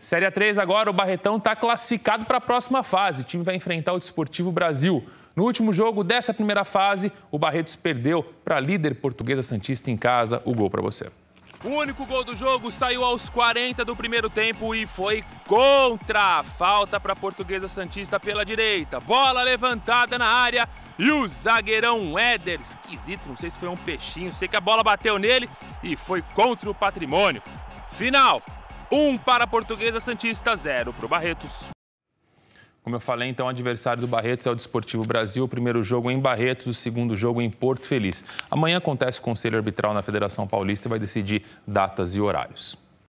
Série A3 agora, o Barretão está classificado para a próxima fase. O time vai enfrentar o Desportivo Brasil. No último jogo dessa primeira fase, o Barretos perdeu para a líder portuguesa Santista em casa. O gol para você. O único gol do jogo saiu aos 40 do primeiro tempo e foi contra falta para a portuguesa Santista pela direita. Bola levantada na área e o zagueirão Éder, esquisito, não sei se foi um peixinho, sei que a bola bateu nele e foi contra o patrimônio. Final, 1 um para a Portuguesa Santista, 0 para o Barretos. Como eu falei, então, o adversário do Barretos é o Desportivo Brasil. O primeiro jogo em Barretos, o segundo jogo em Porto Feliz. Amanhã acontece o Conselho Arbitral na Federação Paulista e vai decidir datas e horários.